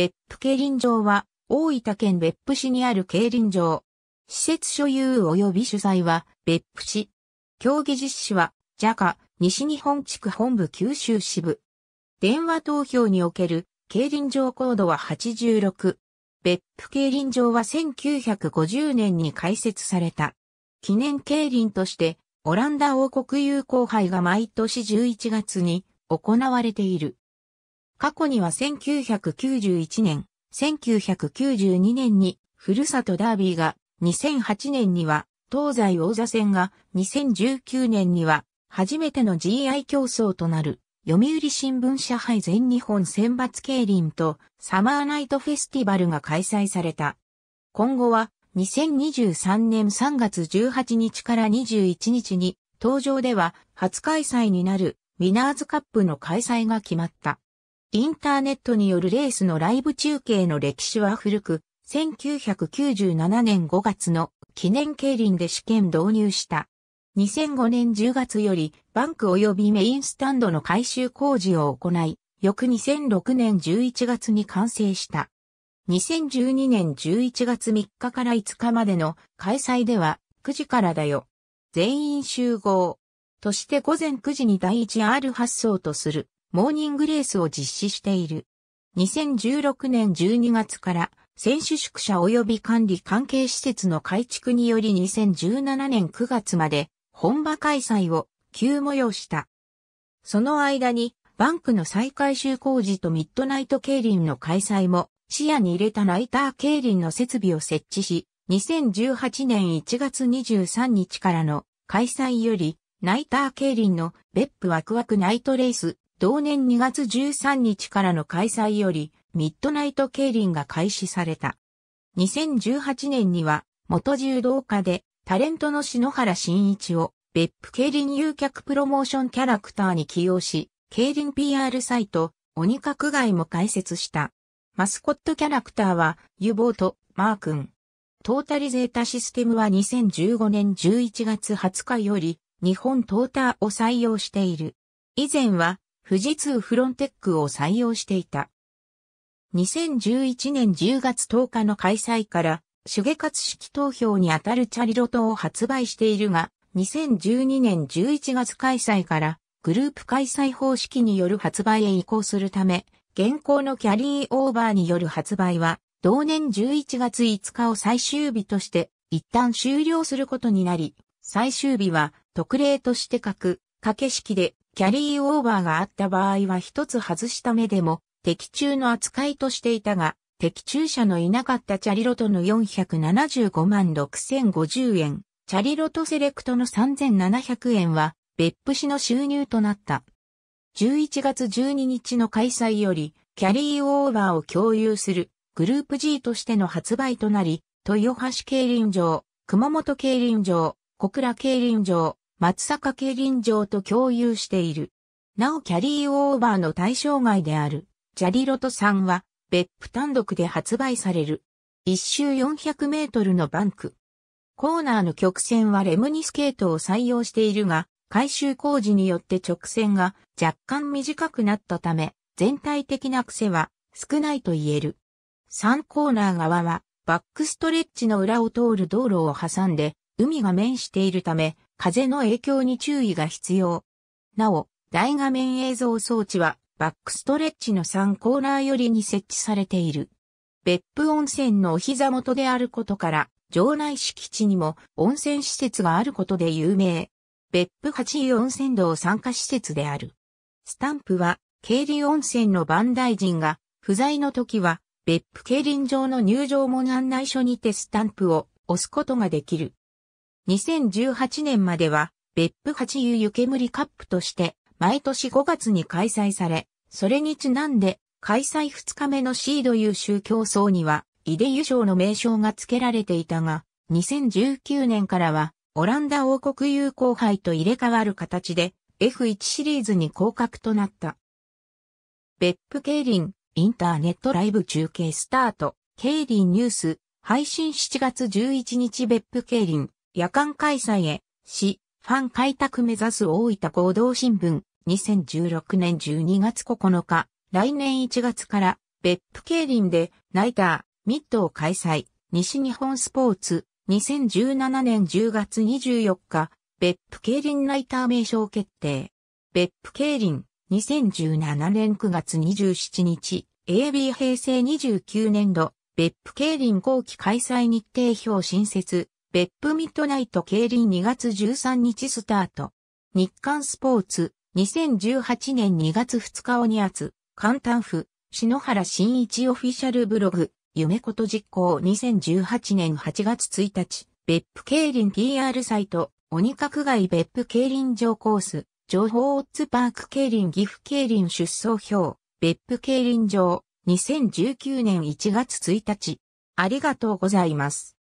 別府競輪場は、大分県別府市にある競輪場。施設所有及び主催は、別府市。競技実施は、j a k a 西日本地区本部九州支部。電話投票における、競輪場コードは86。別府競輪場は1950年に開設された。記念競輪として、オランダ王国友好杯が毎年11月に行われている。過去には1991年、1992年に、ふるさとダービーが、2008年には、東西王座戦が、2019年には、初めての GI 競争となる、読売新聞社杯全日本選抜競輪と、サマーナイトフェスティバルが開催された。今後は、2023年3月18日から21日に、登場では初開催になるウィナーズカップの開催が決まった。インターネットによるレースのライブ中継の歴史は古く、1997年5月の記念競輪で試験導入した。2005年10月よりバンク及びメインスタンドの改修工事を行い、翌2006年11月に完成した。2012年11月3日から5日までの開催では9時からだよ。全員集合。として午前9時に第 1R 発送とする。モーニングレースを実施している。2016年12月から選手宿舎及び管理関係施設の改築により2017年9月まで本場開催を急催した。その間にバンクの再改修工事とミッドナイト競輪の開催も視野に入れたライター競輪の設備を設置し、2018年1月23日からの開催より、ナイター競輪の別府ワクワクナイトレース同年2月13日からの開催より、ミッドナイト競輪が開始された。2018年には、元柔道家で、タレントの篠原慎一を、別府競輪誘客プロモーションキャラクターに起用し、競輪 PR サイト、鬼角外も開設した。マスコットキャラクターは、ユボート、マー君。トータリゼータシステムは2015年11月20日より、日本トーターを採用している。以前は、富士通フロンテックを採用していた。2011年10月10日の開催から、手芸活式投票にあたるチャリロトを発売しているが、2012年11月開催から、グループ開催方式による発売へ移行するため、現行のキャリーオーバーによる発売は、同年11月5日を最終日として、一旦終了することになり、最終日は特例として書く、掛け式でキャリーオーバーがあった場合は一つ外した目でも、的中の扱いとしていたが、的中者のいなかったチャリロトの475万6050円、チャリロトセレクトの3700円は、別府市の収入となった。11月12日の開催より、キャリーオーバーを共有する、グループ G としての発売となり、豊橋競輪場、熊本競輪場、小倉競輪場、松坂競輪場と共有している。なおキャリーオーバーの対象外である、ジャリロトさんは、別府単独で発売される。一周400メートルのバンク。コーナーの曲線はレムニスケートを採用しているが、改修工事によって直線が若干短くなったため、全体的な癖は少ないと言える。3コーナー側はバックストレッチの裏を通る道路を挟んで海が面しているため、風の影響に注意が必要。なお、大画面映像装置はバックストレッチの3コーナー寄りに設置されている。別府温泉のお膝元であることから、城内敷地にも温泉施設があることで有名。別府八井温泉道参加施設である。スタンプは、経理温泉の万大臣が、不在の時は、別府競輪場の入場門案内書にてスタンプを押すことができる。2018年までは、別府八湯湯煙カップとして、毎年5月に開催され、それにちなんで、開催2日目のシード優秀競争には、井出ユ賞の名称が付けられていたが、2019年からは、オランダ王国友好杯と入れ替わる形で、F1 シリーズに降格となった。別府競輪、インターネットライブ中継スタート、競輪ニュース、配信7月11日別府競輪。夜間開催へ、市、ファン開拓目指す大分合動新聞、2016年12月9日、来年1月から別府競輪でナイター、ミッドを開催、西日本スポーツ、2017年10月24日、別府競輪ナイター名称決定。別府競輪、2017年9月27日、AB 平成29年度、別府競輪後期開催日程表新設、別府ミッドナイト競輪2月13日スタート。日刊スポーツ、2018年2月2日オにあつ、簡単府、篠原新一オフィシャルブログ、夢こと実行2018年8月1日、別府競輪 PR サイト、鬼角外別府競輪場コース、情報オッズパーク競輪岐阜競輪出走表、別府競輪場、2019年1月1日。ありがとうございます。